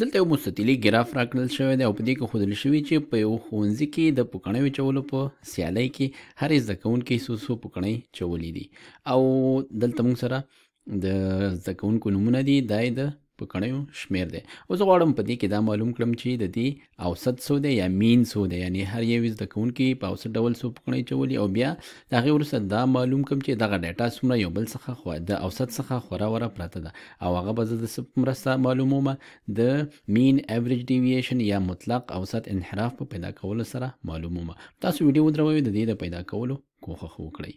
دلته یو مستطیلي ګراف راکړل شوی دی او په دې کې ښودل شوي چې په یو ښوونځي کې د پوکڼۍ وچولو په سیالۍ کې هر زده کوونکی څو څو پوکڼۍ چولې دي او دلته موږ سره د زده کوونکو نومونه دي دا یې د په کڼیو شمیر دی اوس غواړم په دې کې دا معلوم کړم چې د دې اوسط څو دی یا مین څو دی یعنی هر یو زده کوونکي په اوسط ډول څو په کڼۍ چولي او بیا د هغې وروسته دا معلوم کړم چې دغه ډیټا څومره یو بل څخه خوا د اوسط څخه خورا وره پراته ده او هغه به زه د څه په مرسته معلومومه د مین اوریج ډیویشن یا مطلق اوسط انحراف په پیدا کولو سره معلومومه تاسو ویډیو ودروئ د دې د پیدا کولو کوښښ وکړئ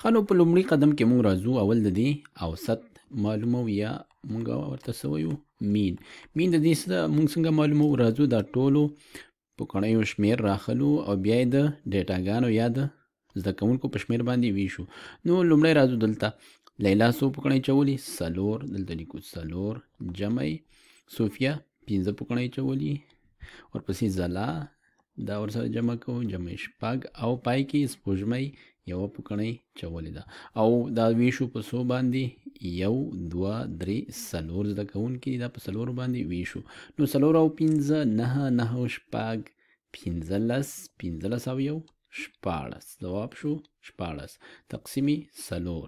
ښه نو په لومړي قدم کې موږ راځو اول د دې اوسط معلومو یا مونږ ورته سوی یو مین مین د دې څه ده مونږ څنګه معلومو راځو دا ټولو په کڼیو شمیر راخلو او بیا یې د ډیټاګانو یا د زده کوونکو په شمیر باندې ویشو نو لومړی راځو دلته لیلا څو پکڼۍ چولي سلور دلته لیکو سلور جمعی صوفیا پنځه پکڼۍ چولي ورپسې زلا دا ورسره جمع کوو جمع شپږ او پای کې سپوږمۍ یوه پوکڼۍ چولې ده او دا ویشو په څو باندې یو دوه درې څلور زده کوونکي دا په څلورو باندې ویشو نو څلور او پنځه نهه نهه او شپږ پنځلس پنځلس او یو شپاړس ځواب شو شپاړس تقسیمي څلور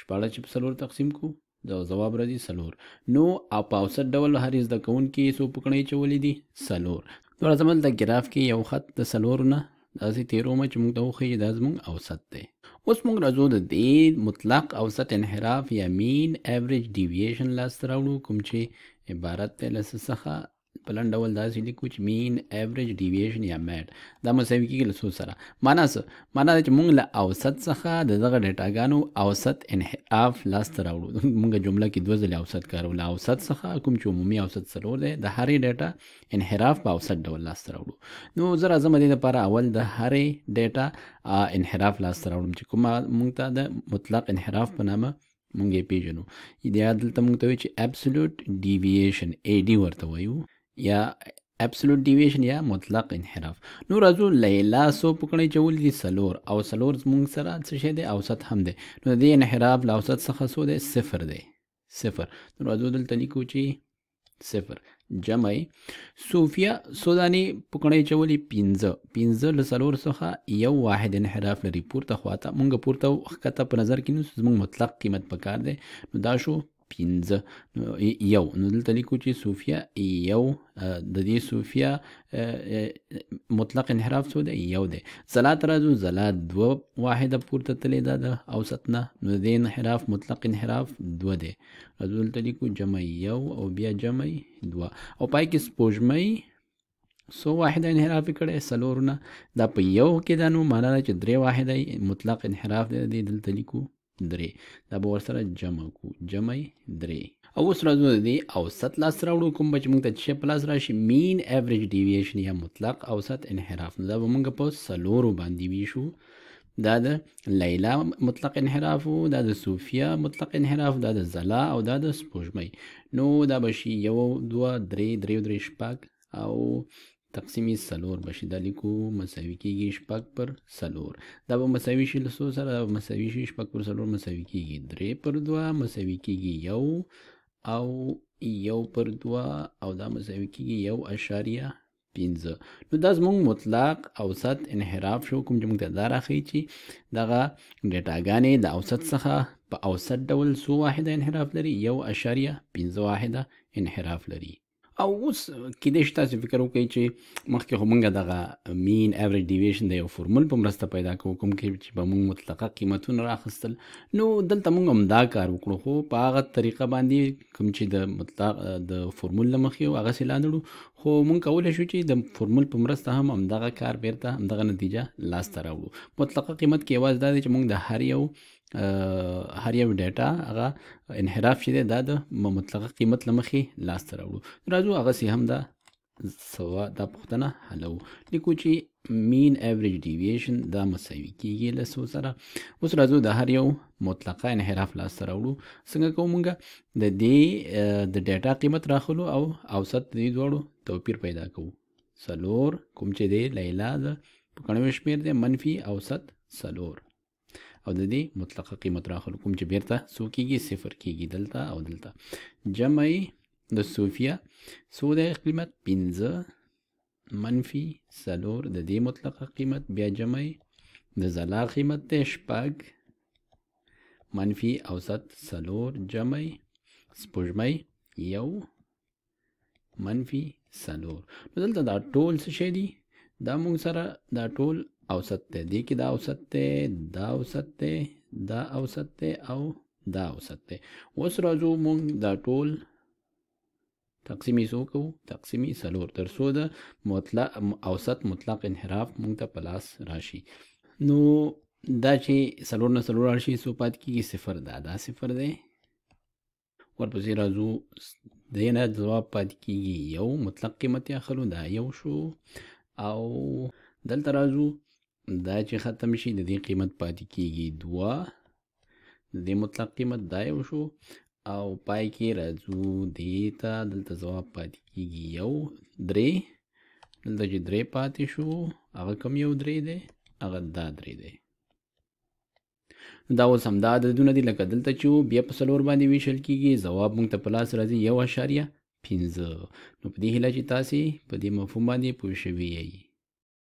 شپاړس چې په څلور تقسیم کو د جواب راځي سلور نو او په اوسط ډول هر زده کوونکي څو پکړې چولې دي سلور نو زمونږ د ګراف کې یو خط د سلور نه داسې تیرومه چې موږ ته وښیي دا زموږ اوسط دی اوس موږ راځو د دې مطلق اوسط انحراف یا مین ایوریج ډیویشن لاسته راوړو کوم چې عبارت دی له څه څخه په ډول داسې لیکو چې مین ایوریج ډیویشن یا میټ دا مساوي کیږي له څو سره معنا څه معنا چې موږ له اوسط څخه د دغه ډیټاګانو اوسط انحراف لاسته راوړو موږ جمله کې دوه ځله اوسط کارو له اوسط څخه کوم چې عمومي اوسط سرور دی د هرې ډیټا انحراف په اوسط ډول لاسته راوړو نو زه راځم دې لپاره اول د هرې ډیټا انحراف لاسته راوړم چې کومه موږ ته د مطلق انحراف په نامه مونږ یې پیژنو دا دلته مونږ ته وایي چې ابسولوټ ډیویشن ای ډي ورته وایو یا ابسولوټ ډیویشن یا مطلق انحراف نو راځو لیلا سو پکړې چې ولې دي سلور او سلور زمونږ سره څه شی دی اوسط هم دی نو د انحراف له اوسط څخه څو دی صفر دی صفر نو راځو دلته لیکو چې صفر جمع صوفیا سودانی پکړې چولې 15 15 لسلور څخه یو واحد انحراف لري پورته خواته مونږ پورته وخته په نظر کې نو زموږ مطلق قیمت پکار دی نو دا شو 15 یو نو دلته لیکو چې صوفیا یو د دې صوفیا مطلق انحراف څه دی یو دی زلات راځو زلات دوه واحده پورته تلې ده د اوسطنه نو د انحراف مطلق انحراف دوه دی راځو دلته لیکو جمع یو او بیا جمع دوه او پای کې سپوږمۍ سو واحده انحراف کړي سلورونه دا په یو کې دا نو معنا ده چې درې واحده مطلق انحراف دی دلته لیکو درې دا به ورسره جمع کو جمع درې او اوس راځو د دې اوسط لاس راوړو کوم چې موږ ته چې پلاس راشي مین ایوریج ډیویشن یا مطلق اوسط انحراف دا به موږ په سلورو باندې ویشو دا د لیلا مطلق انحراف دا د صوفیا مطلق انحراف دا د زلا او دا د سپوږمۍ نو دا به شي یو دوه درې درې درې شپږ او تقسیم یې څلور بشي دا لیکو مساوي کېږي شپږ پر څلور دا به مساوي شي له څو سره دا به مساوي شي شپږ پر څلور مساوي کېږي درې پر دوه مساوي کېږي یو او یو پر دوه او دا مساوي کېږي یو اشاریه پنځه نو دا زموږ مطلق اوسط انحراف شو کوم چې موږ ته دا راښیي چې دغه ډیټاګانې د اوسط څخه په اوسط ډول څو واحده انحراف لري یو اشاریه پنځه واحده انحراف لري او اوس کېدای شي تاسو فکر وکړئ چې مخکې خو مونږ دغه مین اوریج ډیویشن د یو فورمول په مرسته پیدا کوو کوم کې چې به مونږ مطلقه قیمتونه راخستل نو دلته مونږ هم دا کار وکړو خو په هغه طریقه باندې کوم چې د مطلق د فورمول له مخې او هغه سلاندړو خو مونږ کولی شو چې د فورمول په مرسته هم همدغه کار بیرته همدغه نتیجه لاسته راوړو مطلقه قیمت کې یوازې دا دی چې مونږ د هر یو هر یو ډیټا هغه انحراف چې دی دا د مطلقه قیمت لمخې لاس ته راوړو راځو هغه سي هم دا سوا دا پوښتنه حلو لیکو چې مین اوریج ډیویشن دا مساوي کیږي له سو سره اوس راځو د هر یو مطلقه انحراف لاس ته راوړو څنګه کوو مونږ د دې د ډیټا قیمت راخلو او اوسط دې دواړو توپیر پیدا کوو سلور کوم چې دی لیلا د 95 شمیر دی منفي اوسط سلور او د دې مطلقه قیمت راخلو کوم چې بیرته سو کیږي صفر کیږي دلته او دلته جمع د صوفیا سو د قیمت 15 منفي سلور د دې مطلقه قیمت بیا جمع د زلا قیمت د شپږ منفي اوسط سلور جمع سپوږمۍ یو منفي سلور نو دلته دا ټول څه شی دي دا موږ سره دا ټول اوسط دی دې کې دا اوسط دی دا اوسط دی دا اوسط دی او دا اوسط دی اوس راځو مونږ دا ټول تقسیمی څو کوو تقسیمی څلور تر څو د مطلق اوسط مطلق انحراف مونږ ته په لاس راشي نو دا چې څلور نه څلور راشي څو پاتې کېږي صفر دا دا صفر دی ورپسې راځو دې نه ځواب پاتې کېږي یو مطلق قیمت اخلو دا یو شو او دلته راځو دا چې ختم شي د دې قیمت پاتې کیږي دوه د دې مطلق قیمت دا یو شو او پای کې راځو دې ته دلته ځواب پاتې کیږي یو درې دلته چې درې پاتې شو هغه کم یو درې دی هغه دا درې دی دا اوس همدا عددونه دي لکه دلته چې بیا په څلور باندې ویشل کیږي ځواب موږ ته په لاس راځي یو اشاریه پنځه نو په دې هیله چې تاسې په دې مفهوم باندې پوه شوي یئ